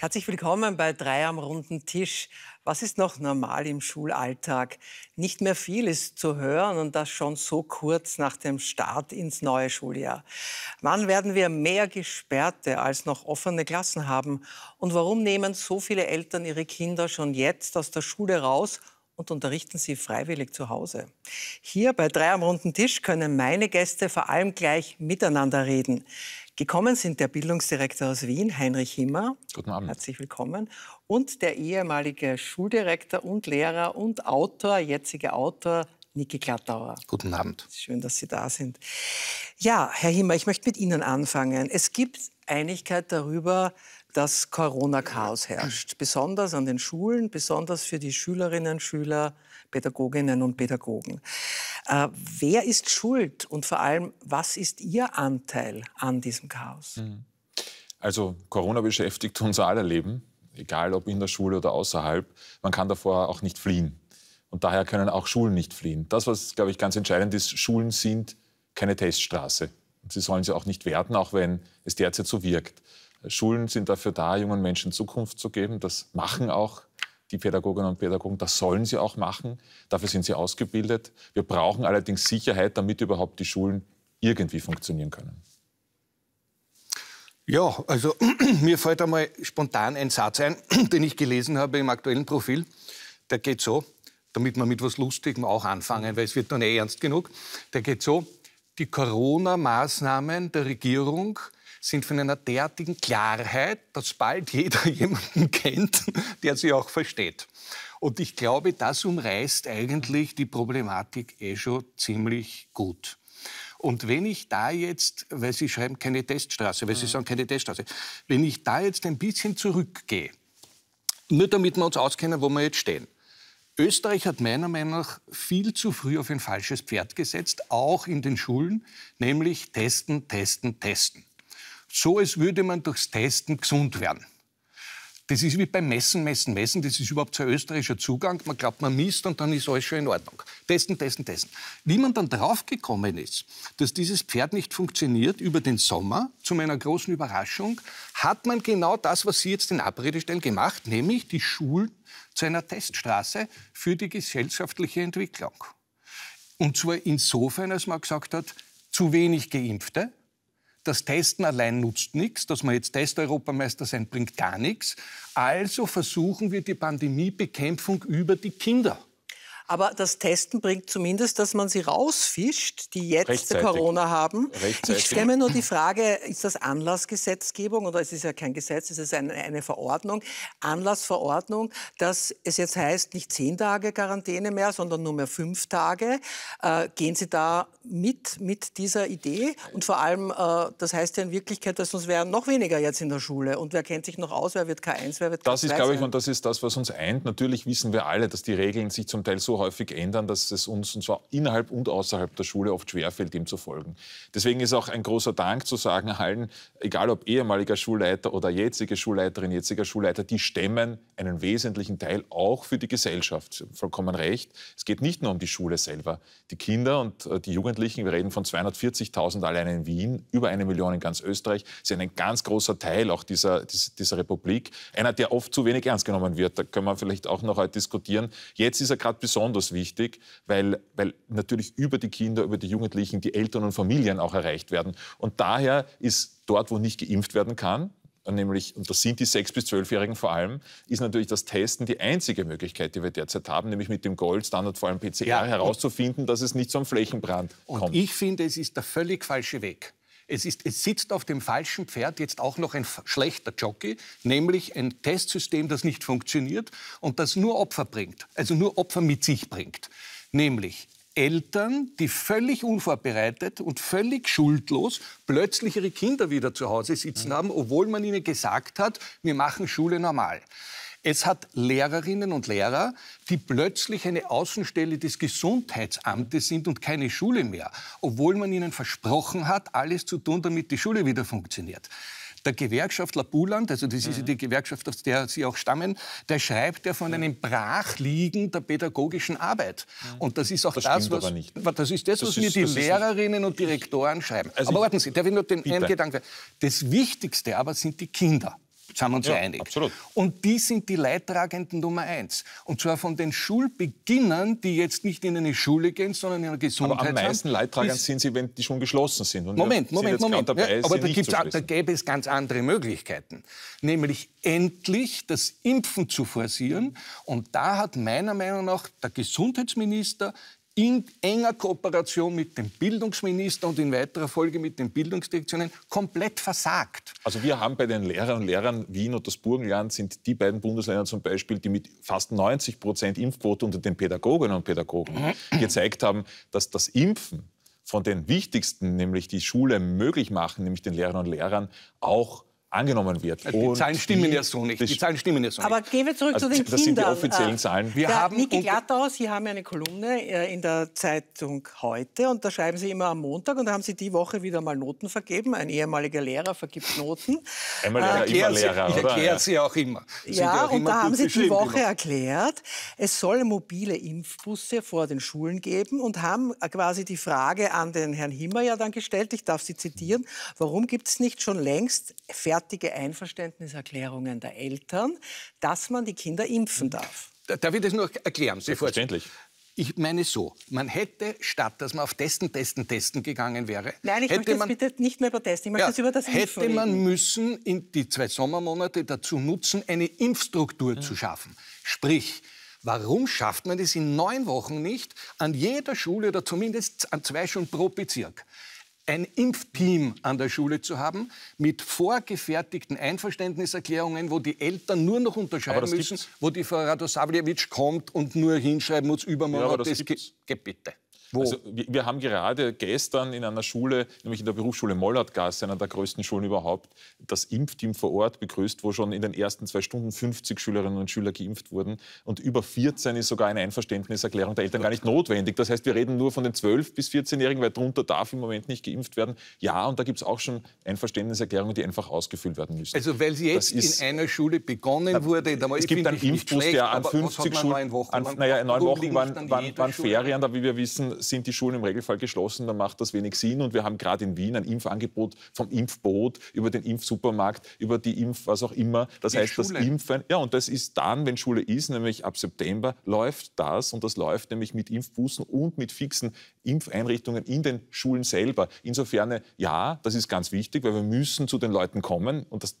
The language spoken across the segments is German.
Herzlich willkommen bei Drei am runden Tisch. Was ist noch normal im Schulalltag? Nicht mehr viel ist zu hören und das schon so kurz nach dem Start ins neue Schuljahr. Wann werden wir mehr gesperrte als noch offene Klassen haben? Und warum nehmen so viele Eltern ihre Kinder schon jetzt aus der Schule raus und unterrichten sie freiwillig zu Hause. Hier bei Drei am runden Tisch können meine Gäste vor allem gleich miteinander reden. Gekommen sind der Bildungsdirektor aus Wien, Heinrich Himmer. Guten Abend. Herzlich willkommen. Und der ehemalige Schuldirektor und Lehrer und Autor, jetziger Autor, Niki Glattauer. Guten Abend. Schön, dass Sie da sind. Ja, Herr Himmer, ich möchte mit Ihnen anfangen. Es gibt Einigkeit darüber, dass Corona-Chaos herrscht, besonders an den Schulen, besonders für die Schülerinnen, Schüler, Pädagoginnen und Pädagogen. Äh, wer ist schuld und vor allem, was ist Ihr Anteil an diesem Chaos? Mhm. Also Corona beschäftigt unser aller Leben, egal ob in der Schule oder außerhalb. Man kann davor auch nicht fliehen. Und daher können auch Schulen nicht fliehen. Das, was, glaube ich, ganz entscheidend ist, Schulen sind keine Teststraße. Und sie sollen sie auch nicht werden, auch wenn es derzeit so wirkt. Schulen sind dafür da, jungen Menschen Zukunft zu geben. Das machen auch die Pädagoginnen und Pädagogen, das sollen sie auch machen. Dafür sind sie ausgebildet. Wir brauchen allerdings Sicherheit, damit überhaupt die Schulen irgendwie funktionieren können. Ja, also mir fällt einmal spontan ein Satz ein, den ich gelesen habe im aktuellen Profil. Der geht so, damit wir mit was Lustigem auch anfangen, weil es wird dann eh ernst genug. Der geht so, die Corona-Maßnahmen der Regierung sind von einer derartigen Klarheit, dass bald jeder jemanden kennt, der sie auch versteht. Und ich glaube, das umreißt eigentlich die Problematik eh schon ziemlich gut. Und wenn ich da jetzt, weil Sie schreiben keine Teststraße, weil Sie mhm. sagen keine Teststraße, wenn ich da jetzt ein bisschen zurückgehe, nur damit wir uns auskennen, wo wir jetzt stehen. Österreich hat meiner Meinung nach viel zu früh auf ein falsches Pferd gesetzt, auch in den Schulen, nämlich testen, testen, testen so als würde man durchs Testen gesund werden. Das ist wie beim Messen, Messen, Messen. Das ist überhaupt so ein österreichischer Zugang. Man glaubt, man misst und dann ist alles schon in Ordnung. Testen, testen, testen. Wie man dann draufgekommen ist, dass dieses Pferd nicht funktioniert über den Sommer, zu meiner großen Überraschung, hat man genau das, was Sie jetzt in Abrede stellen, gemacht, nämlich die Schulen zu einer Teststraße für die gesellschaftliche Entwicklung. Und zwar insofern, als man gesagt hat, zu wenig Geimpfte, das Testen allein nutzt nichts, dass man jetzt Testeuropameister sein bringt gar nichts. Also versuchen wir die Pandemiebekämpfung über die Kinder. Aber das Testen bringt zumindest, dass man sie rausfischt, die jetzt Corona haben. Ich stelle mir nur die Frage, ist das Anlassgesetzgebung oder es ist ja kein Gesetz, es ist eine, eine Verordnung, Anlassverordnung, dass es jetzt heißt, nicht zehn Tage Quarantäne mehr, sondern nur mehr fünf Tage. Äh, gehen Sie da mit, mit dieser Idee? Und vor allem, äh, das heißt ja in Wirklichkeit, dass uns wären noch weniger jetzt in der Schule. Und wer kennt sich noch aus, wer wird K1, wer wird K2? Das ist, glaube ich, und das ist das, was uns eint. Natürlich wissen wir alle, dass die Regeln sich zum Teil so häufig ändern, dass es uns, und zwar innerhalb und außerhalb der Schule, oft schwerfällt, ihm zu folgen. Deswegen ist auch ein großer Dank zu sagen allen, egal ob ehemaliger Schulleiter oder jetzige Schulleiterin, jetziger Schulleiter, die stemmen einen wesentlichen Teil auch für die Gesellschaft. Vollkommen recht. Es geht nicht nur um die Schule selber. Die Kinder und äh, die Jugendlichen, wir reden von 240.000 allein in Wien, über eine Million in ganz Österreich, sind ein ganz großer Teil auch dieser, dieser Republik. Einer, der oft zu wenig ernst genommen wird. Da können wir vielleicht auch noch heute diskutieren. Jetzt ist er gerade besonders besonders wichtig, weil, weil natürlich über die Kinder, über die Jugendlichen die Eltern und Familien auch erreicht werden. Und daher ist dort, wo nicht geimpft werden kann, nämlich, und das sind die 6- bis 12-Jährigen vor allem, ist natürlich das Testen die einzige Möglichkeit, die wir derzeit haben, nämlich mit dem Goldstandard, vor allem PCR, ja, herauszufinden, dass es nicht zum Flächenbrand und kommt. ich finde, es ist der völlig falsche Weg. Es, ist, es sitzt auf dem falschen Pferd jetzt auch noch ein schlechter Jockey, nämlich ein Testsystem, das nicht funktioniert und das nur Opfer bringt, also nur Opfer mit sich bringt. Nämlich Eltern, die völlig unvorbereitet und völlig schuldlos plötzlich ihre Kinder wieder zu Hause sitzen mhm. haben, obwohl man ihnen gesagt hat, wir machen Schule normal. Es hat Lehrerinnen und Lehrer, die plötzlich eine Außenstelle des Gesundheitsamtes sind und keine Schule mehr, obwohl man ihnen versprochen hat, alles zu tun, damit die Schule wieder funktioniert. Der Gewerkschaftler Buland, also das ist mhm. die Gewerkschaft, aus der Sie auch stammen, der schreibt ja von einem Brachliegen der pädagogischen Arbeit. Mhm. Und das ist auch das, das was, das ist das, das was ist, mir die Lehrerinnen und Direktoren schreiben. Also aber warten Sie, darf ich nur den einen Gedanken? Das Wichtigste aber sind die Kinder sind wir uns ja, einig. Absolut. Und die sind die Leidtragenden Nummer eins. Und zwar von den Schulbeginnern, die jetzt nicht in eine Schule gehen, sondern in eine Gesundheit. Aber am meisten leidtragend sind sie, wenn die schon geschlossen sind. Und Moment, Moment, Moment. Dabei, ja, aber da, gibt's, da gäbe es ganz andere Möglichkeiten. Nämlich endlich das Impfen zu forcieren. Und da hat meiner Meinung nach der Gesundheitsminister in enger Kooperation mit dem Bildungsminister und in weiterer Folge mit den Bildungsdirektionen komplett versagt. Also wir haben bei den Lehrern und Lehrern Wien und das Burgenland sind die beiden Bundesländer zum Beispiel, die mit fast 90 Prozent Impfquote unter den Pädagoginnen und Pädagogen mhm. gezeigt haben, dass das Impfen von den wichtigsten, nämlich die Schule möglich machen, nämlich den Lehrern und Lehrern, auch angenommen wird. Also die und Zahlen stimmen ja so nicht. Die Zahlen stimmen ja so nicht. Aber gehen wir zurück also, zu den Kindern. Das sind die offiziellen äh, Zahlen. Wir haben Niki Glattau, Sie haben eine Kolumne äh, in der Zeitung heute und da schreiben Sie immer am Montag und da haben Sie die Woche wieder mal Noten vergeben. Ein ehemaliger Lehrer vergibt Noten. Einmal Lehrer, äh, immer Lehrer, Sie, oder? Ich erkläre sie auch immer. Sind ja, auch und immer da haben Sie die Woche erklärt, es soll mobile Impfbusse vor den Schulen geben und haben äh, quasi die Frage an den Herrn Himmer ja dann gestellt, ich darf Sie zitieren, warum gibt es nicht schon längst Fährt gegenwärtige Einverständniserklärungen der Eltern, dass man die Kinder impfen mhm. darf. Darf ich das nur erklären? Selbstverständlich. Ich meine so, man hätte, statt dass man auf Testen, Testen, Testen gegangen wäre... Nein, ich möchte jetzt bitte nicht mehr über Testen, ich möchte ja, jetzt über das Impfen Hätte man müssen in die zwei Sommermonate dazu nutzen, eine Impfstruktur ja. zu schaffen. Sprich, Warum schafft man das in neun Wochen nicht an jeder Schule oder zumindest an zwei Schulen pro Bezirk? ein Impfteam an der Schule zu haben mit vorgefertigten Einverständniserklärungen, wo die Eltern nur noch unterschreiben müssen, gibt's. wo die Frau Radosavljevic kommt und nur hinschreiben muss, übermorgen ja, das, das gibt ge bitte. Wo? Also, wir, wir, haben gerade gestern in einer Schule, nämlich in der Berufsschule Mollertgasse, einer der größten Schulen überhaupt, das Impfteam vor Ort begrüßt, wo schon in den ersten zwei Stunden 50 Schülerinnen und Schüler geimpft wurden. Und über 14 ist sogar eine Einverständniserklärung der Eltern gar nicht notwendig. Das heißt, wir reden nur von den 12- bis 14-Jährigen, weil darunter darf im Moment nicht geimpft werden. Ja, und da gibt es auch schon Einverständniserklärungen, die einfach ausgefüllt werden müssen. Also weil sie jetzt ist, in einer Schule begonnen na, wurde, da es gibt einen Impfbus, an 50 Schulen, Wochen, naja, neun Wochen waren, waren, waren Ferien, da wie wir wissen, sind die Schulen im Regelfall geschlossen, dann macht das wenig Sinn. Und wir haben gerade in Wien ein Impfangebot vom Impfboot über den Impfsupermarkt, über die Impf, was auch immer. Das die heißt, Schule. das Impfen, ja, und das ist dann, wenn Schule ist, nämlich ab September, läuft das. Und das läuft nämlich mit Impfbußen und mit fixen Impfeinrichtungen in den Schulen selber. Insofern, ja, das ist ganz wichtig, weil wir müssen zu den Leuten kommen. Und das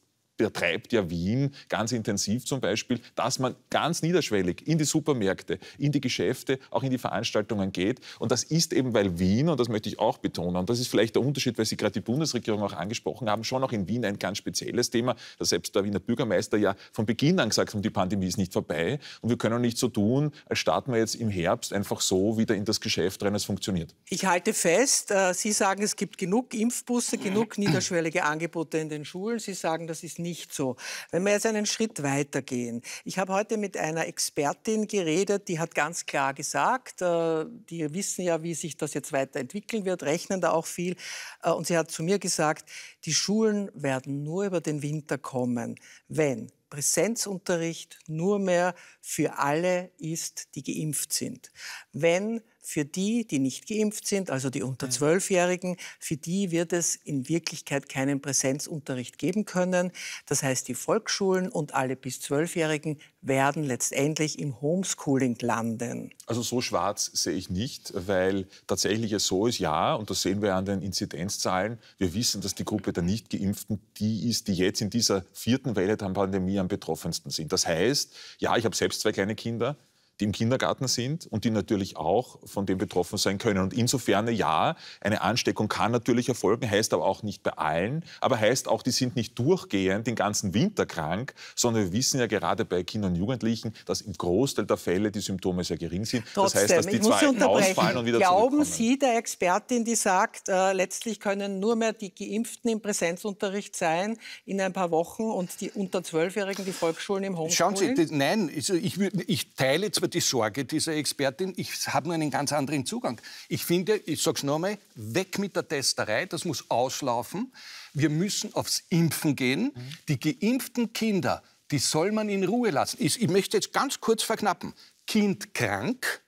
betreibt ja Wien ganz intensiv zum Beispiel, dass man ganz niederschwellig in die Supermärkte, in die Geschäfte, auch in die Veranstaltungen geht. Und das ist eben, weil Wien, und das möchte ich auch betonen, und das ist vielleicht der Unterschied, weil Sie gerade die Bundesregierung auch angesprochen haben, schon auch in Wien ein ganz spezielles Thema, dass selbst der Wiener Bürgermeister ja von Beginn an gesagt hat, die Pandemie ist nicht vorbei und wir können nicht so tun, als starten wir jetzt im Herbst einfach so wieder in das Geschäft rein, es funktioniert. Ich halte fest, äh, Sie sagen, es gibt genug Impfbusse, genug niederschwellige Angebote in den Schulen. Sie sagen, das ist nie nicht so. Wenn wir jetzt einen Schritt weiter gehen. Ich habe heute mit einer Expertin geredet, die hat ganz klar gesagt, äh, die wissen ja, wie sich das jetzt weiterentwickeln wird, rechnen da auch viel. Äh, und sie hat zu mir gesagt, die Schulen werden nur über den Winter kommen, wenn Präsenzunterricht nur mehr für alle ist, die geimpft sind. Wenn für die, die nicht geimpft sind, also die unter Zwölfjährigen, für die wird es in Wirklichkeit keinen Präsenzunterricht geben können. Das heißt, die Volksschulen und alle bis Zwölfjährigen werden letztendlich im Homeschooling landen. Also so schwarz sehe ich nicht, weil tatsächlich es so ist, ja, und das sehen wir an den Inzidenzzahlen, wir wissen, dass die Gruppe der Nicht-Geimpften die ist, die jetzt in dieser vierten Welle der Pandemie am betroffensten sind. Das heißt, ja, ich habe selbst zwei kleine Kinder, die im Kindergarten sind und die natürlich auch von dem betroffen sein können. Und insofern ja, eine Ansteckung kann natürlich erfolgen, heißt aber auch nicht bei allen, aber heißt auch, die sind nicht durchgehend den ganzen Winter krank, sondern wir wissen ja gerade bei Kindern und Jugendlichen, dass im Großteil der Fälle die Symptome sehr gering sind. Trotzdem, das heißt, dass die zwei ausfallen und wieder Glauben Sie der Expertin, die sagt, äh, letztlich können nur mehr die Geimpften im Präsenzunterricht sein in ein paar Wochen und die unter Zwölfjährigen die Volksschulen im Homeschooling? Schauen Sie, das, nein, also ich, ich, ich teile zwar die Sorge dieser Expertin, ich habe nur einen ganz anderen Zugang. Ich finde, ich sage es einmal, weg mit der Testerei, das muss auslaufen. Wir müssen aufs Impfen gehen. Die geimpften Kinder, die soll man in Ruhe lassen. Ich, ich möchte jetzt ganz kurz verknappen. Kind krank,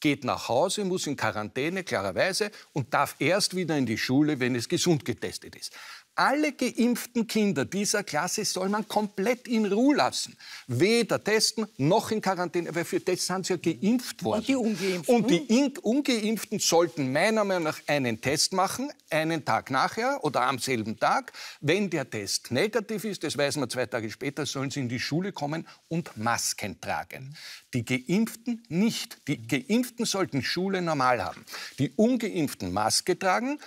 geht nach Hause, muss in Quarantäne, klarerweise, und darf erst wieder in die Schule, wenn es gesund getestet ist alle geimpften Kinder dieser Klasse soll man komplett in Ruhe lassen. Weder testen noch in Quarantäne, weil für das sind sie ja geimpft worden. Und die Ungeimpften? Und die Ungeimpften sollten meiner Meinung nach einen Test machen, einen Tag nachher oder am selben Tag. Wenn der Test negativ ist, das weiß man zwei Tage später, sollen sie in die Schule kommen und Masken tragen. Die Geimpften nicht. Die Geimpften sollten Schule normal haben. Die Ungeimpften Maske tragen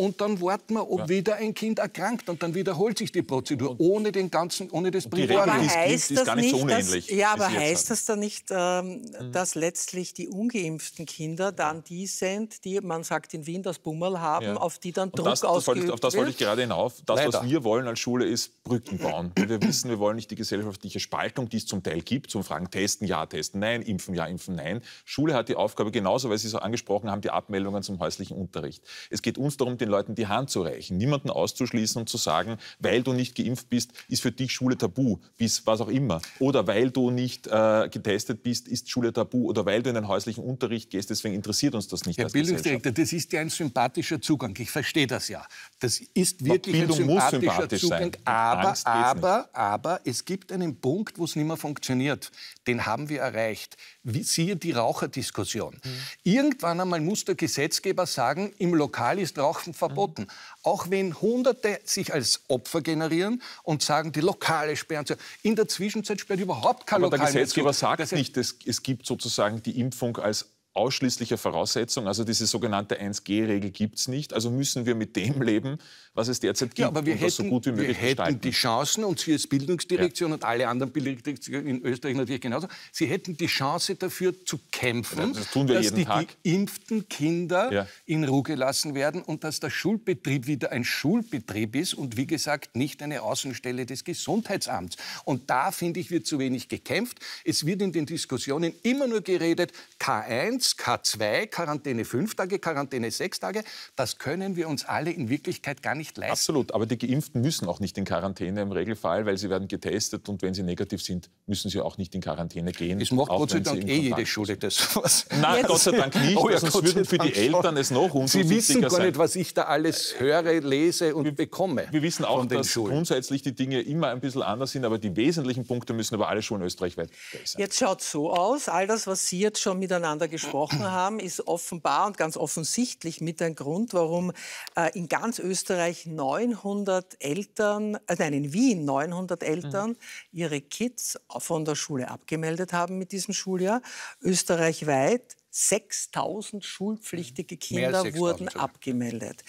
und dann warten wir, ob ja. wieder ein Kind erkrankt und dann wiederholt sich die Prozedur und ohne den ganzen, ohne das Privatleben. Aber heißt das nicht, so dass, ja, aber heißt das dann nicht, ähm, mhm. dass letztlich die ungeimpften Kinder dann die sind, die man sagt in Wien das Bummel haben, ja. auf die dann Druck das, das ich, Auf das wollte ich gerade hinauf. Das, Leider. was wir wollen als Schule, ist Brücken bauen. wir wissen, wir wollen nicht die gesellschaftliche Spaltung, die es zum Teil gibt, zum Fragen testen, ja, testen, nein, impfen, ja, impfen, nein. Schule hat die Aufgabe genauso, weil Sie so angesprochen haben, die Abmeldungen zum häuslichen Unterricht. Es geht uns darum, den Leuten die Hand zu reichen, niemanden auszuschließen und zu sagen, weil du nicht geimpft bist, ist für dich Schule tabu, bis was auch immer. Oder weil du nicht äh, getestet bist, ist Schule tabu. Oder weil du in den häuslichen Unterricht gehst, deswegen interessiert uns das nicht. Herr Bildungsdirektor, das ist ja ein sympathischer Zugang. Ich verstehe das ja. Das ist wirklich ein sympathischer sympathisch Zugang. Sein. Aber, aber, aber es gibt einen Punkt, wo es nicht mehr funktioniert. Den haben wir erreicht. Wie, siehe die Raucherdiskussion. Mhm. Irgendwann einmal muss der Gesetzgeber sagen, im Lokal ist Rauchen verboten. Auch wenn Hunderte sich als Opfer generieren und sagen, die Lokale sperren. zu. In der Zwischenzeit sperrt überhaupt kein Aber Lokal. Aber der Gesetzgeber sagt das nicht, es, es gibt sozusagen die Impfung als ausschließliche Voraussetzung. Also diese sogenannte 1G-Regel gibt es nicht. Also müssen wir mit dem leben, was es derzeit gibt ja, aber wir hätten, so gut wie möglich Wir hätten die Chancen, und Sie als Bildungsdirektion ja. und alle anderen Bildungsdirektionen in Österreich natürlich genauso, Sie hätten die Chance dafür zu kämpfen, das tun wir dass jeden die Tag. geimpften Kinder ja. in Ruhe gelassen werden und dass der Schulbetrieb wieder ein Schulbetrieb ist und wie gesagt nicht eine Außenstelle des Gesundheitsamts. Und da, finde ich, wird zu wenig gekämpft. Es wird in den Diskussionen immer nur geredet, K1, 1, K2, Quarantäne 5 Tage, Quarantäne 6 Tage, das können wir uns alle in Wirklichkeit gar nicht leisten. Absolut, aber die Geimpften müssen auch nicht in Quarantäne im Regelfall, weil sie werden getestet und wenn sie negativ sind, müssen sie auch nicht in Quarantäne gehen. Es macht Gott sei Dank eh jede Schule das. Was? Nein, Gott sei Dank nicht, oh ja, sonst also würden für die Eltern es noch unsicher sein. Sie wissen gar nicht, was ich da alles höre, lese und wir, bekomme. Wir wissen auch, dass Schulen. grundsätzlich die Dinge immer ein bisschen anders sind, aber die wesentlichen Punkte müssen über alle Schulen österreichweit gleich sein. Jetzt schaut so aus, all das, was Sie jetzt schon miteinander gesprochen haben, gesprochen haben, ist offenbar und ganz offensichtlich mit ein Grund, warum äh, in ganz Österreich 900 Eltern, äh, nein, in Wien 900 Eltern mhm. ihre Kids von der Schule abgemeldet haben mit diesem Schuljahr. Österreichweit 6000 schulpflichtige mhm. Kinder wurden abgemeldet.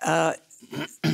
Äh,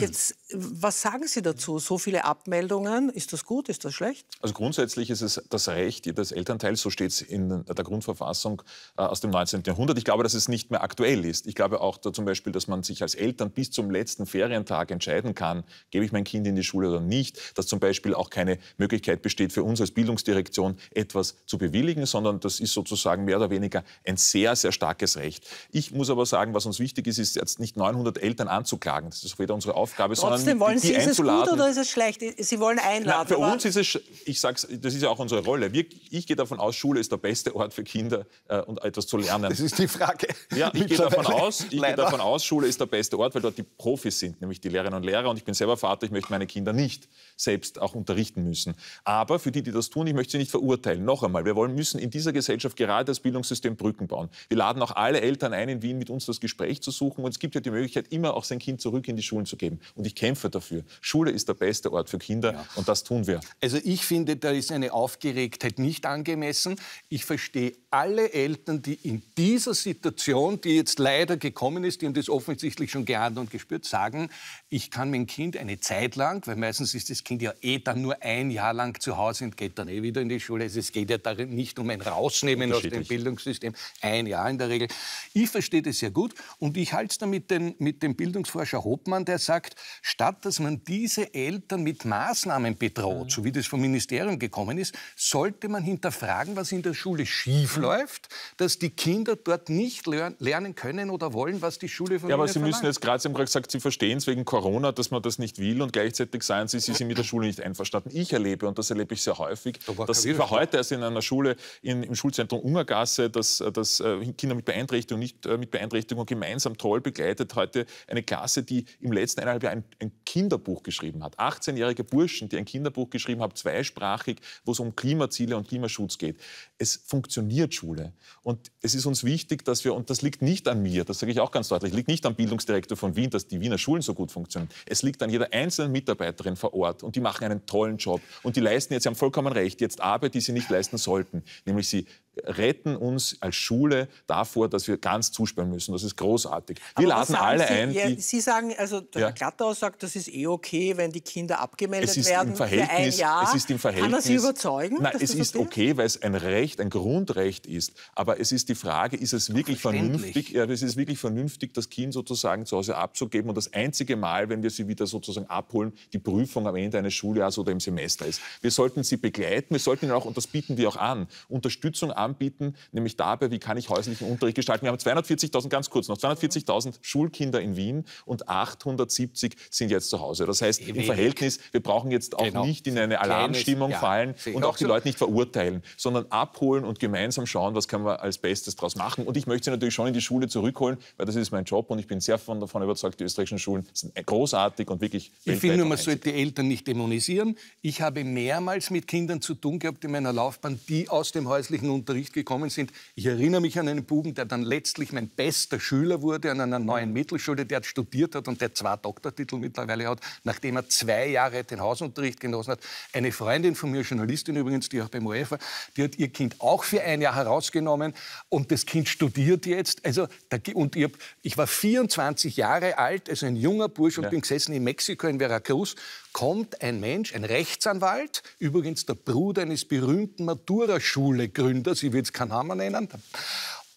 Jetzt, was sagen Sie dazu? So viele Abmeldungen, ist das gut, ist das schlecht? Also grundsätzlich ist es das Recht jedes Elternteils, so steht es in der Grundverfassung äh, aus dem 19. Jahrhundert. Ich glaube, dass es nicht mehr aktuell ist. Ich glaube auch da zum Beispiel, dass man sich als Eltern bis zum letzten Ferientag entscheiden kann, gebe ich mein Kind in die Schule oder nicht. Dass zum Beispiel auch keine Möglichkeit besteht für uns als Bildungsdirektion etwas zu bewilligen, sondern das ist sozusagen mehr oder weniger ein sehr, sehr starkes Recht. Ich muss aber sagen, was uns wichtig ist, ist jetzt nicht 900 Eltern anzuklagen. Das ist weder unsere Aufgabe, Trotzdem sondern wollen die, die Sie, ist es gut oder ist es schlecht? Sie wollen einladen. Na, für uns ist es, ich sag's, das ist ja auch unsere Rolle. Wir, ich gehe davon aus, Schule ist der beste Ort für Kinder, äh, und etwas zu lernen. Das ist die Frage. Ja, ich gehe davon aus, davon aus, Schule ist der beste Ort, weil dort die Profis sind, nämlich die Lehrerinnen und Lehrer. Und ich bin selber Vater, ich möchte meine Kinder nicht selbst auch unterrichten müssen. Aber für die, die das tun, ich möchte sie nicht verurteilen. Noch einmal, wir wollen, müssen in dieser Gesellschaft gerade das Bildungssystem Brücken bauen. Wir laden auch alle Eltern ein, in Wien mit uns das Gespräch zu suchen. Und es gibt ja die Möglichkeit, immer auch sein Kind zurück in die Schulen zu geben. Und ich kämpfe dafür. Schule ist der beste Ort für Kinder ja. und das tun wir. Also ich finde, da ist eine Aufgeregtheit nicht angemessen. Ich verstehe alle Eltern, die in dieser Situation, die jetzt leider gekommen ist, die haben das offensichtlich schon geahnt und gespürt, sagen, ich kann mein Kind eine Zeit lang, weil meistens ist das Kind ja eh dann nur ein Jahr lang zu Hause und geht dann eh wieder in die Schule. Also es geht ja darin nicht um ein Rausnehmen aus dem Bildungssystem, ein Jahr in der Regel. Ich verstehe das sehr gut und ich halte es dann mit, den, mit dem Bildungsforscher Hopmann jemand, der sagt, statt dass man diese Eltern mit Maßnahmen bedroht, mhm. so wie das vom Ministerium gekommen ist, sollte man hinterfragen, was in der Schule schiefläuft, dass die Kinder dort nicht lernen können oder wollen, was die Schule von Ja, aber Sie verlangt. müssen jetzt gerade, Sie haben gerade gesagt, Sie verstehen es wegen Corona, dass man das nicht will und gleichzeitig seien Sie, Sie sind mit der Schule nicht einverstanden. Ich erlebe, und das erlebe ich sehr häufig, dass ich war heute erst in einer Schule in, im Schulzentrum Ungergasse, dass, dass äh, Kinder mit Beeinträchtigung, nicht äh, mit Beeinträchtigung gemeinsam toll begleitet, heute eine Klasse, die im letzten eineinhalb Jahr ein, ein Kinderbuch geschrieben hat. 18-jährige Burschen, die ein Kinderbuch geschrieben haben, zweisprachig, wo es um Klimaziele und Klimaschutz geht. Es funktioniert Schule. Und es ist uns wichtig, dass wir, und das liegt nicht an mir, das sage ich auch ganz deutlich, liegt nicht am Bildungsdirektor von Wien, dass die Wiener Schulen so gut funktionieren. Es liegt an jeder einzelnen Mitarbeiterin vor Ort. Und die machen einen tollen Job. Und die leisten jetzt, sie haben vollkommen recht, jetzt Arbeit, die sie nicht leisten sollten. Nämlich sie retten uns als Schule davor, dass wir ganz zusperren müssen. Das ist großartig. Wir laden alle Sie, ein. Ja, Sie sagen, also der ja. Herr Glattau sagt, das ist eh okay, wenn die Kinder abgemeldet werden für ein Jahr. Es ist im Verhältnis. Kann er Sie überzeugen? Nein, es ist okay, weil es ein Recht, ein Grundrecht ist. Aber es ist die Frage, ist es wirklich vernünftig, ja, es ist wirklich vernünftig, das Kind sozusagen zu Hause abzugeben und das einzige Mal, wenn wir sie wieder sozusagen abholen, die Prüfung am Ende eines Schuljahres oder im Semester ist. Wir sollten sie begleiten, wir sollten ihnen auch, und das bieten wir auch an, Unterstützung an Rahmen bieten, nämlich dabei, wie kann ich häuslichen Unterricht gestalten. Wir haben 240.000, ganz kurz noch, 240.000 Schulkinder in Wien und 870 sind jetzt zu Hause. Das heißt, im Verhältnis, wir brauchen jetzt auch genau. nicht in eine Alarmstimmung Kleines, fallen und auch, die Leute nicht verurteilen, sondern abholen und gemeinsam schauen, was können wir als Bestes daraus machen. Und ich möchte sie natürlich schon in die Schule zurückholen, weil das ist mein Job und ich bin sehr davon überzeugt, die österreichischen Schulen sind großartig und wirklich Ich finde man sollte die Eltern nicht dämonisieren. Ich habe mehrmals mit Kindern zu tun gehabt in meiner Laufbahn, die aus dem häuslichen Unterricht Unterricht gekommen sind. Ich erinnere mich an einen Buben, der dann letztlich mein bester Schüler wurde an einer neuen Mittelschule, der studiert hat und der zwei Doktortitel mittlerweile hat, nachdem er zwei Jahre den Hausunterricht genossen hat. Eine Freundin von mir, Journalistin übrigens, die auch beim ORF war, die hat ihr Kind auch für ein Jahr herausgenommen und das Kind studiert jetzt. Also, und ich, hab, ich war 24 Jahre alt, also ein junger Bursch und ja. bin gesessen in Mexiko, in Veracruz kommt ein Mensch, ein Rechtsanwalt, übrigens der Bruder eines berühmten Matura-Schule-Gründers, ich will jetzt keinen Namen nennen,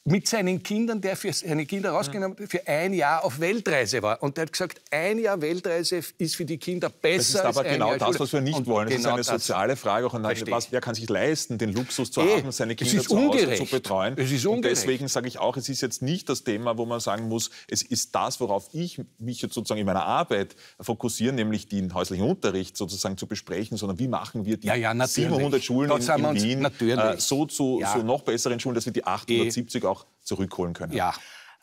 mit seinen Kindern, der für seine Kinder rausgenommen hat, für ein Jahr auf Weltreise war. Und der hat gesagt, ein Jahr Weltreise ist für die Kinder besser. Das ist aber genau Jahr das, was wir nicht wollen. Das genau ist eine soziale Frage. Auch an was, wer kann sich leisten, den Luxus zu Ey, eh, haben, seine Kinder zu Hause zu betreuen? Es ist ungerecht. Und deswegen sage ich auch, es ist jetzt nicht das Thema, wo man sagen muss, es ist das, worauf ich mich jetzt sozusagen in meiner Arbeit fokussiere, nämlich den häuslichen Unterricht sozusagen zu besprechen, sondern wie machen wir die ja, ja, 700 Schulen in, in Wien äh, so zu ja. so noch besseren Schulen, dass wir die 870 eh. Ey. auch zurückholen können. Ja,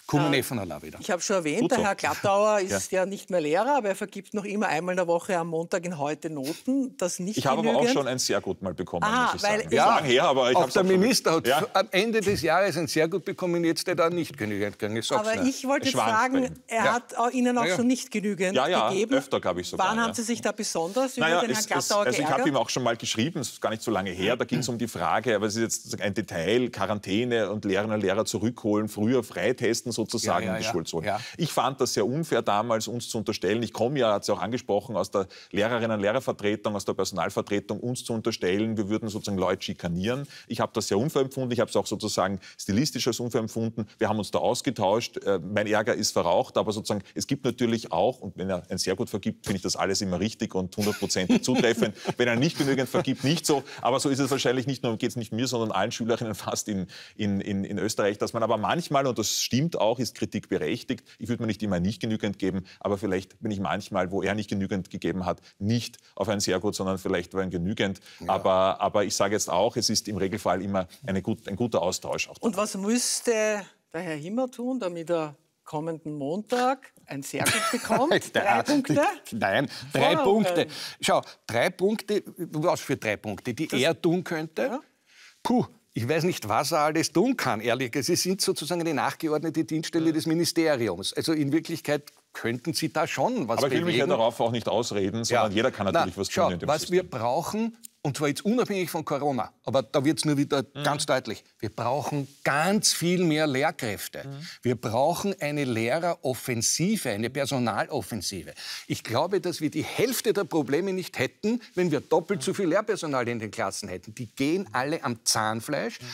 kommen äh, von allein wieder. Ich habe schon erwähnt, Gut der Herr Glattauer ist ja. ja. nicht mehr Lehrer, aber er vergibt noch immer einmal in der Woche am Montag in heute Noten. Das nicht ich habe aber auch schon ein sehr gut mal bekommen, ah, muss ich weil sagen. Ja, lang her, aber ich auch der auch Minister hat ja. am Ende des Jahres ein sehr gut bekommen, jetzt der da nicht genügend gegangen. ist. aber ich wollte jetzt fragen, er ja. hat auch Ihnen auch schon nicht genügend gegeben. öfter glaube ich sogar. Wann haben Sie sich da besonders naja, über den Herrn Glattauer es, also geärgert? Ich habe ihm auch schon mal geschrieben, es ist gar nicht so lange her, da ging es um die Frage, aber es ist jetzt ein Detail, Quarantäne und Lehrerinnen und Lehrer zurückholen, früher freitesten, sozusagen ja, ja, in die Schulzone. Ich fand das sehr unfair damals, uns zu unterstellen. Ich komme ja, hat sie auch angesprochen, aus der Lehrerinnen- und Lehrervertretung, aus der Personalvertretung, uns zu unterstellen, wir würden sozusagen Leute schikanieren. Ich habe das sehr unfair empfunden. Ich habe es auch sozusagen stilistisch als unfair empfunden. Wir haben uns da ausgetauscht. Äh, mein Ärger ist verraucht, aber sozusagen, es gibt natürlich auch, und wenn er ein sehr gut vergibt, finde ich das alles immer richtig und hundertprozentig zutreffend. wenn er nicht genügend vergibt, nicht so. Aber so ist es wahrscheinlich nicht nur, geht es nicht mir, sondern allen Schülerinnen fast in, in, in Österreich, dass man aber manchmal, und das stimmt auch, auch, ist Kritik berechtigt. Ich würde mir nicht immer nicht genügend geben, aber vielleicht bin ich manchmal, wo er nicht genügend gegeben hat, nicht auf ein sehr gut, sondern vielleicht war ein genügend. Ja. Aber, aber ich sage jetzt auch, es ist im Regelfall immer gut, ein guter Austausch. Und was müsste der Herr Himmer tun, damit er kommenden Montag ein sehr gut bekommt. drei Punkte? Nein, drei Vorhaben. Punkte. Schau, drei Punkte, was für drei Punkte? Die das, er tun könnte. Ja. Puh, ich weiß nicht, was er alles tun kann, ehrlich. gesagt. Sie sind sozusagen eine nachgeordnete Dienststelle des Ministeriums. Also in Wirklichkeit könnten Sie da schon was Aber bewegen. Aber ich will mich ja darauf auch nicht ausreden, sondern ja. jeder kann natürlich Na, was tun schau, in dem Was System. wir brauchen, und zwar jetzt unabhängig von Corona, aber da wird es nur wieder mhm. ganz deutlich, wir brauchen ganz viel mehr Lehrkräfte. Mhm. Wir brauchen eine Lehreroffensive, eine Personaloffensive. Ich glaube, dass wir die Hälfte der Probleme nicht hätten, wenn wir doppelt so viel Lehrpersonal in den Klassen hätten. Die gehen alle am Zahnfleisch. Mhm.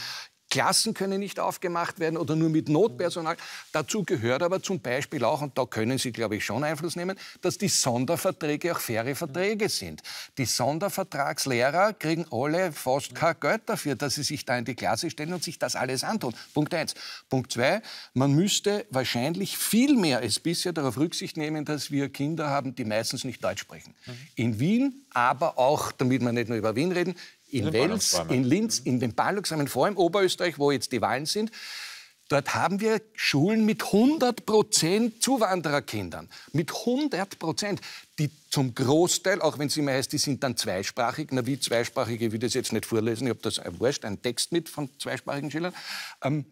Klassen können nicht aufgemacht werden oder nur mit Notpersonal. Dazu gehört aber zum Beispiel auch, und da können Sie, glaube ich, schon Einfluss nehmen, dass die Sonderverträge auch faire Verträge sind. Die Sondervertragslehrer kriegen alle fast kein Geld dafür, dass sie sich da in die Klasse stellen und sich das alles antun. Punkt eins. Punkt zwei, man müsste wahrscheinlich viel mehr als bisher darauf Rücksicht nehmen, dass wir Kinder haben, die meistens nicht Deutsch sprechen. Mhm. In Wien, aber auch, damit wir nicht nur über Wien reden, in Wels, in Linz, mhm. in den Ballungsräumen, vor allem Oberösterreich, wo jetzt die Wahlen sind. Dort haben wir Schulen mit 100 Prozent Zuwandererkindern. Mit 100 Prozent. Die zum Großteil, auch wenn es immer heißt, die sind dann zweisprachig. Na, wie zweisprachig, ich will das jetzt nicht vorlesen, ich habe das erwurscht, äh, einen Text mit von zweisprachigen Schülern. Ähm,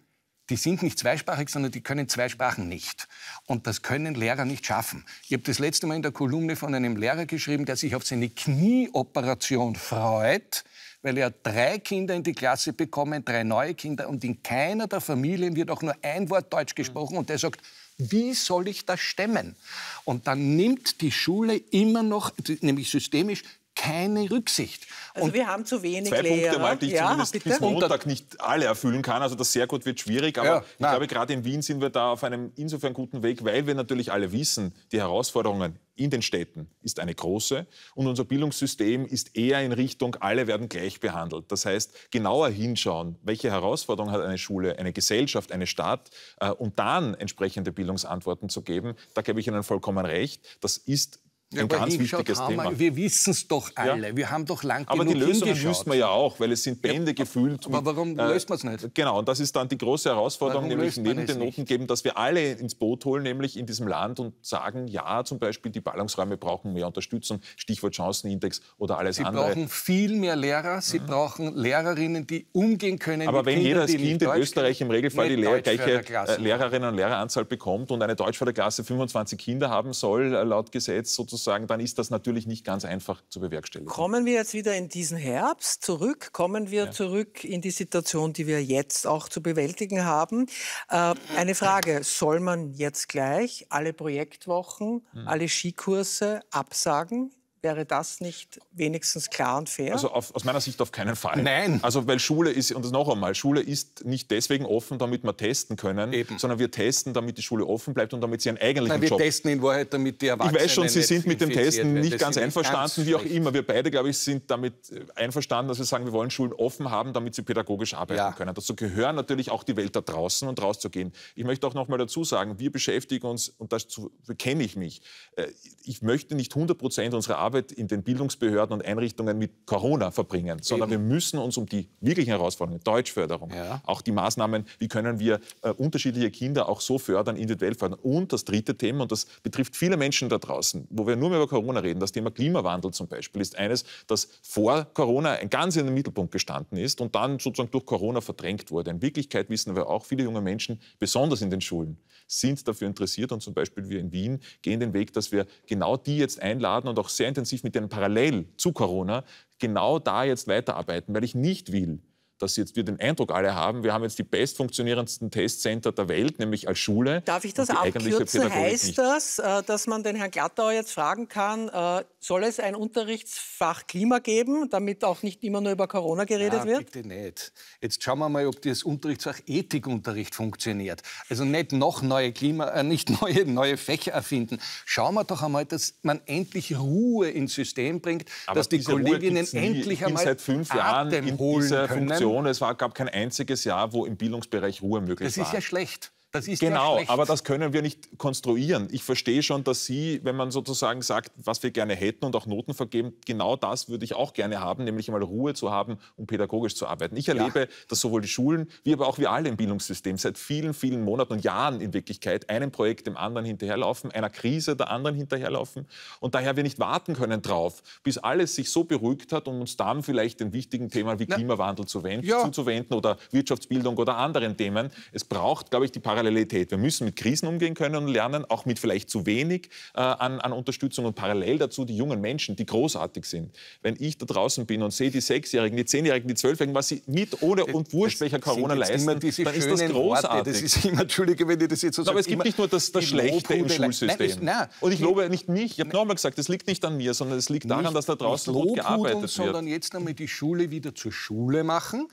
die sind nicht zweisprachig, sondern die können zwei Sprachen nicht. Und das können Lehrer nicht schaffen. Ich habe das letzte Mal in der Kolumne von einem Lehrer geschrieben, der sich auf seine Knieoperation freut, weil er drei Kinder in die Klasse bekommen, drei neue Kinder und in keiner der Familien wird auch nur ein Wort Deutsch hm. gesprochen und der sagt, wie soll ich das stemmen? Und dann nimmt die Schule immer noch, nämlich systemisch, keine Rücksicht. Also und wir haben zu wenig zwei Lehrer. Punkte mal, die ich ja, zumindest bitte? bis Montag nicht alle erfüllen kann. Also das sehr gut wird schwierig, aber ja, ich glaube, gerade in Wien sind wir da auf einem insofern guten Weg, weil wir natürlich alle wissen, die Herausforderungen in den Städten ist eine große und unser Bildungssystem ist eher in Richtung, alle werden gleich behandelt. Das heißt, genauer hinschauen, welche Herausforderungen hat eine Schule, eine Gesellschaft, eine Stadt äh, und dann entsprechende Bildungsantworten zu geben, da gebe ich Ihnen vollkommen recht. Das ist ja, ein ganz wichtiges Thema. Wir, wir wissen es doch alle. Ja. Wir haben doch lang Aber genug die Lösungen hingeschaut. wüssten wir ja auch, weil es sind Bände ja. gefüllt. Aber warum und, äh, löst man es nicht? Genau, und das ist dann die große Herausforderung, warum nämlich neben den Noten geben, dass wir alle ins Boot holen, nämlich in diesem Land und sagen, ja, zum Beispiel die Ballungsräume brauchen mehr Unterstützung, Stichwort Chancenindex oder alles Sie andere. Sie brauchen viel mehr Lehrer, Sie mhm. brauchen Lehrerinnen, die umgehen können. Aber wenn Kindern, jedes Kind in Deutsch Österreich im Regelfall die Lehr gleiche äh, Lehrerinnen und Lehreranzahl bekommt und eine Deutschförderklasse 25 Kinder haben soll, äh, laut Gesetz sozusagen, sozusagen, dann ist das natürlich nicht ganz einfach zu bewerkstelligen. Kommen wir jetzt wieder in diesen Herbst zurück, kommen wir ja. zurück in die Situation, die wir jetzt auch zu bewältigen haben. Äh, eine Frage, soll man jetzt gleich alle Projektwochen, hm. alle Skikurse absagen? Wäre das nicht wenigstens klar und fair? Also auf, aus meiner Sicht auf keinen Fall. Nein. Also weil Schule ist, und das noch einmal, Schule ist nicht deswegen offen, damit wir testen können, Eben. sondern wir testen, damit die Schule offen bleibt und damit sie einen eigentlichen Nein, wir Job... wir testen in Wahrheit, damit die Erwachsenen... Ich weiß schon, Sie sind mit dem Testen nicht ganz einverstanden, ganz wie auch immer. Wir beide, glaube ich, sind damit äh, einverstanden, dass wir sagen, wir wollen Schulen offen haben, damit sie pädagogisch arbeiten ja. können. Dazu gehören natürlich auch die Welt da draußen und rauszugehen. Ich möchte auch noch mal dazu sagen, wir beschäftigen uns, und dazu bekenne ich mich, äh, ich möchte nicht 100 Prozent unserer Arbeit Arbeit in den Bildungsbehörden und Einrichtungen mit Corona verbringen, sondern Eben. wir müssen uns um die wirklichen Herausforderungen, Deutschförderung, ja. auch die Maßnahmen, wie können wir äh, unterschiedliche Kinder auch so fördern, individuell fördern. Und das dritte Thema, und das betrifft viele Menschen da draußen, wo wir nur mehr über Corona reden, das Thema Klimawandel zum Beispiel ist eines, das vor Corona ganz in den Mittelpunkt gestanden ist und dann sozusagen durch Corona verdrängt wurde. In Wirklichkeit wissen wir auch, viele junge Menschen, besonders in den Schulen, sind dafür interessiert und zum Beispiel wir in Wien gehen den Weg, dass wir genau die jetzt einladen und auch sehr intensiv intensiv mit denen parallel zu Corona genau da jetzt weiterarbeiten, weil ich nicht will, dass jetzt wir den Eindruck alle haben, wir haben jetzt die bestfunktionierendsten Testcenter der Welt, nämlich als Schule. Darf ich das abkürzen? Heißt das, äh, dass man den Herrn Glattauer jetzt fragen kann, äh, soll es ein Unterrichtsfach Klima geben, damit auch nicht immer nur über Corona geredet ja, wird? Bitte nicht. Jetzt schauen wir mal, ob das Unterrichtsfach Ethikunterricht funktioniert. Also nicht noch neue Klima, äh, nicht neue, neue Fächer erfinden. Schauen wir doch einmal, dass man endlich Ruhe ins System bringt, Aber dass die Kolleginnen endlich einmal seit fünf Jahren Atem in dieser Funktion. Es war, gab kein einziges Jahr, wo im Bildungsbereich Ruhe möglich das war. Das ist ja schlecht. Das ist genau, ja aber das können wir nicht konstruieren. Ich verstehe schon, dass Sie, wenn man sozusagen sagt, was wir gerne hätten und auch Noten vergeben, genau das würde ich auch gerne haben, nämlich einmal Ruhe zu haben, um pädagogisch zu arbeiten. Ich erlebe, ja. dass sowohl die Schulen, wie aber auch wir alle im Bildungssystem seit vielen, vielen Monaten und Jahren in Wirklichkeit einem Projekt dem anderen hinterherlaufen, einer Krise der anderen hinterherlaufen und daher wir nicht warten können drauf, bis alles sich so beruhigt hat um uns dann vielleicht den wichtigen Themen wie Na, Klimawandel zu wenden, ja. zuzuwenden oder Wirtschaftsbildung oder anderen Themen. Es braucht, glaube ich, die Parallel Parallelität. Wir müssen mit Krisen umgehen können und lernen, auch mit vielleicht zu wenig äh, an, an, Unterstützung und parallel dazu die jungen Menschen, die großartig sind. Wenn ich da draußen bin und sehe die Sechsjährigen, die Zehnjährigen, die Zwölfjährigen, was sie mit, ohne und wurscht welcher Corona leisten, dann ist das großartig. Worte. Das ist immer, Entschuldige, wenn ich das jetzt so sage. Aber es gibt nicht nur das, das Schlechte im Schulsystem. Nein, ich, nein. Und ich lobe nicht mich. Ich habe nochmal gesagt, es liegt nicht an mir, sondern es liegt daran, dass da draußen gut gearbeitet wird. Sondern jetzt einmal die Schule wieder zur Schule machen,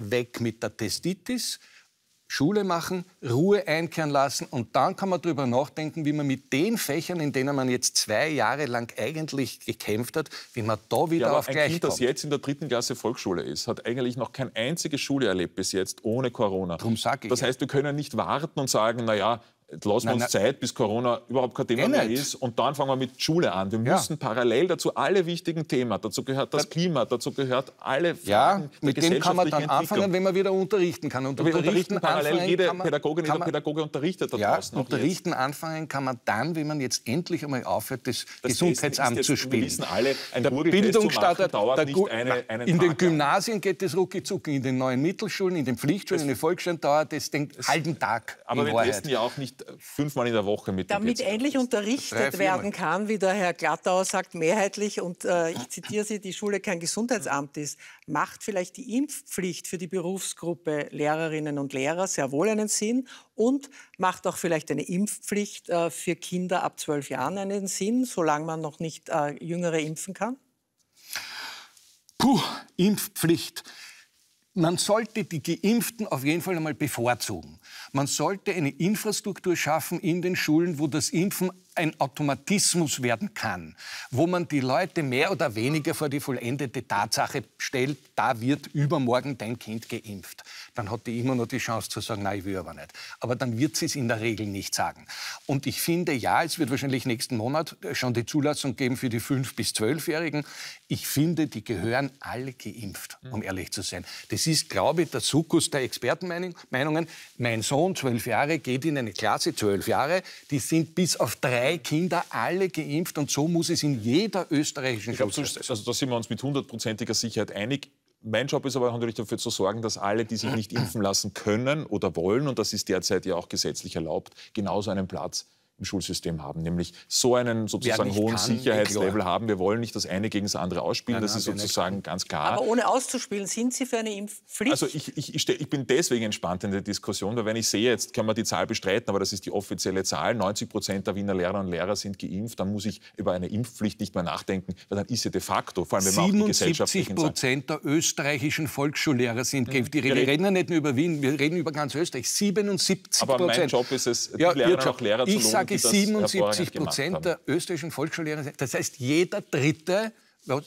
weg mit der Testitis Schule machen, Ruhe einkehren lassen und dann kann man darüber nachdenken, wie man mit den Fächern, in denen man jetzt zwei Jahre lang eigentlich gekämpft hat, wie man da wieder ja, auf ein gleich kind, kommt. das jetzt in der dritten Klasse Volksschule ist, hat eigentlich noch kein einziges Schule erlebt bis jetzt ohne Corona. Darum sage ich. Das heißt, wir können nicht warten und sagen, naja, lassen wir uns nein. Zeit, bis Corona überhaupt kein Thema mehr ist. Und dann fangen wir mit Schule an. Wir ja. müssen parallel dazu alle wichtigen Themen, dazu gehört das Klima, dazu gehört alle Fragen Ja, mit dem kann man dann anfangen, wenn man wieder unterrichten kann. Und unterrichten, unterrichten parallel jede man, Pädagogin, jeder Pädagoge unterrichtet da ja, draußen. Unterrichten jetzt. anfangen kann man dann, wenn man jetzt endlich einmal aufhört, das, das Gesundheitsamt jetzt, zu spielen. Wir wissen alle, ein der Bildungsstaat dauert der, nicht eine, einen In den Gymnasien geht das rucki zucki, in den neuen Mittelschulen, in den Pflichtschulen, in den Volksschulen dauert das den halben Tag Aber wir testen ja auch nicht fünfmal in der Woche mit Damit endlich unterrichtet werden kann, wie der Herr Glattauer sagt, mehrheitlich, und äh, ich zitiere Sie, die Schule kein Gesundheitsamt ist, macht vielleicht die Impfpflicht für die Berufsgruppe Lehrerinnen und Lehrer sehr wohl einen Sinn und macht auch vielleicht eine Impfpflicht äh, für Kinder ab zwölf Jahren einen Sinn, solange man noch nicht äh, Jüngere impfen kann? Puh, Impfpflicht man sollte die Geimpften auf jeden Fall einmal bevorzugen. Man sollte eine Infrastruktur schaffen in den Schulen, wo das Impfen ein Automatismus werden kann, wo man die Leute mehr oder weniger vor die vollendete Tatsache stellt, da wird übermorgen dein Kind geimpft, dann hat die immer noch die Chance zu sagen, nein, ich will aber nicht. Aber dann wird sie es in der Regel nicht sagen. Und ich finde, ja, es wird wahrscheinlich nächsten Monat schon die Zulassung geben für die 5- bis 12-Jährigen. Ich finde, die gehören alle geimpft, mhm. um ehrlich zu sein. Das ist, glaube ich, der Sukkus der Expertenmeinungen. Mein Sohn, 12 Jahre, geht in eine Klasse, 12 Jahre, die sind bis auf drei zwei Kinder, alle geimpft und so muss es in jeder österreichischen Schule sein. Also da sind wir uns mit hundertprozentiger Sicherheit einig. Mein Job ist aber natürlich dafür zu sorgen, dass alle, die sich nicht impfen lassen können oder wollen, und das ist derzeit ja auch gesetzlich erlaubt, genauso einen Platz im Schulsystem haben, nämlich so einen sozusagen hohen kann, Sicherheitslevel haben. Wir wollen nicht das eine gegen das andere ausspielen, nein, das nein, ist sozusagen ganz klar. Aber ohne auszuspielen, sind Sie für eine Impfpflicht? Also ich, ich, ich, ich, bin deswegen entspannt in der Diskussion, weil wenn ich sehe, jetzt kann man die Zahl bestreiten, aber das ist die offizielle Zahl, 90 Prozent der Wiener Lehrer und Lehrer sind geimpft, dann muss ich über eine Impfpflicht nicht mehr nachdenken, weil dann ist sie de facto, vor allem wenn man auch die gesellschaftlichen 77 Prozent der österreichischen Volksschullehrer sind mhm. geimpft. Wir reden ja nicht nur über Wien, wir reden über ganz Österreich. 77 Prozent. Aber mein Job ist es, die ja, Lehrerinnen und Lehrer zu lohnen, wirklich 77 Prozent der österreichischen Volksschullehrer sind. Das heißt, jeder Dritte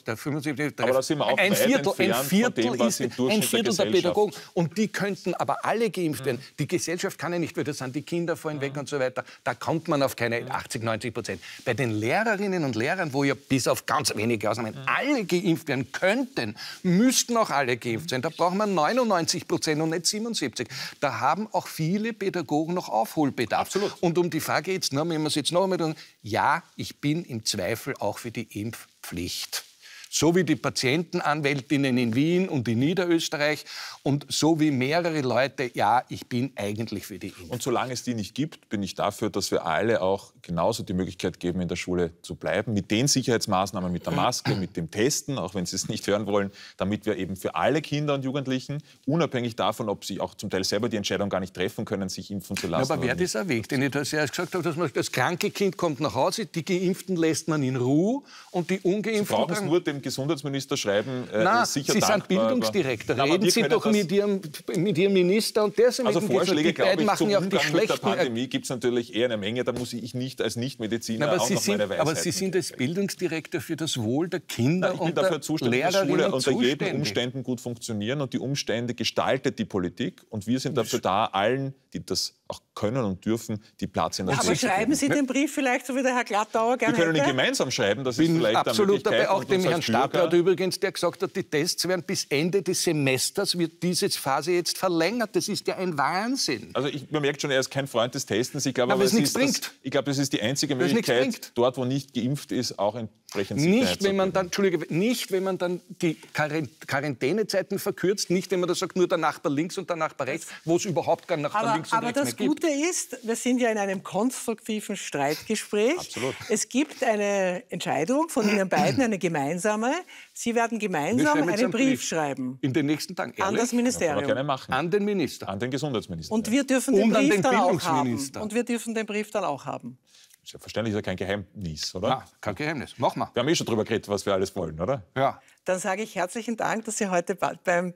der 75, aber da sind wir auch ein Viertel, ein Viertel, dem, ist, ein Viertel der, der, Pädagogen. Und die könnten aber alle geimpft werden. Mhm. Die Gesellschaft kann ja nicht, weil das sind die Kinder vorhin mhm. weg und so weiter. Da kommt man auf keine 80, mhm. 90 Prozent. Bei den Lehrerinnen und Lehrern, wo ja bis auf ganz wenige Ausnahmen mhm. alle geimpft werden könnten, müssten auch alle geimpft sein. Da braucht man 99 Prozent und nicht 77. Da haben auch viele Pädagogen noch Aufholbedarf. Absolut. Und um die Frage jetzt, na, wenn wir es jetzt noch einmal tun, ja, ich bin im Zweifel auch für die Impf Pflicht so wie die Patientenanwältinnen in Wien und in Niederösterreich und so wie mehrere Leute, ja, ich bin eigentlich für die Impfung. Und solange es die nicht gibt, bin ich dafür, dass wir alle auch genauso die Möglichkeit geben, in der Schule zu bleiben, mit den Sicherheitsmaßnahmen, mit der Maske, mit dem Testen, auch wenn Sie es nicht hören wollen, damit wir eben für alle Kinder und Jugendlichen, unabhängig davon, ob sie auch zum Teil selber die Entscheidung gar nicht treffen können, sich impfen zu lassen. Ja, aber wer das erwägt, den ich das erst gesagt habe, dass man das kranke Kind kommt nach Hause, die Geimpften lässt man in Ruhe und die Ungeimpften... Sie brauchen es nur dem Gesundheitsminister schreiben, äh, Nein, sicher Sie dankbar, sind Bildungsdirektor. Aber, Reden Sie doch mit Ihrem, mit Ihrem Minister und der sind Also Vorschläge, glaube ich, machen zum ja Umgang mit der Pandemie gibt es natürlich eher eine Menge. Da muss ich nicht als Nichtmediziner auch Sie noch sind, meine Weisheit Aber Sie sind als Bildungsdirektor für das Wohl der Kinder Nein, ich und bin dafür zuständig, dass Schule unter jedem Umständen gut funktionieren. Und die Umstände gestaltet die Politik. Und wir sind dafür da, allen, die das auch können und dürfen, die Platz in der Aber Sicht schreiben Sie den Brief vielleicht, so wie der Herr Glattauer gerne Wir können ihn gemeinsam schreiben, das ist Bin vielleicht absolut dabei auch dem Herrn Stapler hat übrigens, der gesagt hat, die Tests werden bis Ende des Semesters, wird diese Phase jetzt verlängert. Das ist ja ein Wahnsinn. Also ich, man merkt schon, er ist kein Freund des Testens. Ich glaube, aber, aber es ist, Das, ich glaube, das ist die einzige Möglichkeit, dort, wo nicht geimpft ist, auch ein Sprechen Sie nicht, wenn man dann, Entschuldige, nicht, wenn man dann die Quarantänezeiten verkürzt, nicht, wenn man da sagt, nur der Nachbar links und der Nachbar rechts, wo es überhaupt gar Nachbar aber, links und aber rechts mehr gibt. Aber das Gute ist, wir sind ja in einem konstruktiven Streitgespräch. Absolut. Es gibt eine Entscheidung von Ihnen beiden, eine gemeinsame. Sie werden gemeinsam einen Brief, Brief, schreiben. In den nächsten Tagen, ehrlich? An das Ministerium. Das machen. An den Minister. An den Gesundheitsminister. Und wir dürfen den und Brief den dann auch haben. Und wir dürfen den Brief dann auch haben. Selbstverständlich ist ja kein Geheimnis, oder? Nein, kein Geheimnis. Mach mal. Wir haben eh schon drüber geredet, was wir alles wollen, oder? Ja. Dann sage ich herzlichen Dank, dass Sie heute bei,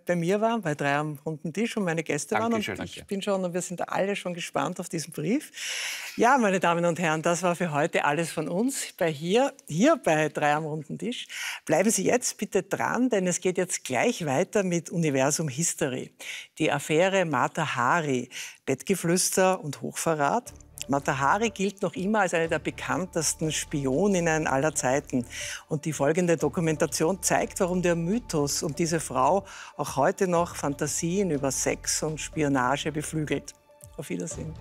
bei mir waren, bei drei am runden Tisch und meine Gäste Dankeschön, waren. Und schön, ich danke. bin schon und wir sind alle schon gespannt auf diesen Brief. Ja, meine Damen und Herren, das war für heute alles von uns bei hier, hier bei drei am runden Tisch. Bleiben Sie jetzt bitte dran, denn es geht jetzt gleich weiter mit Universum History. Die Affäre Mata Hari, Bettgeflüster und Hochverrat. Matahari gilt noch immer als eine der bekanntesten Spioninnen aller Zeiten. Und die folgende Dokumentation zeigt, darum der Mythos um diese Frau auch heute noch Fantasien über Sex und Spionage beflügelt. Auf Wiedersehen.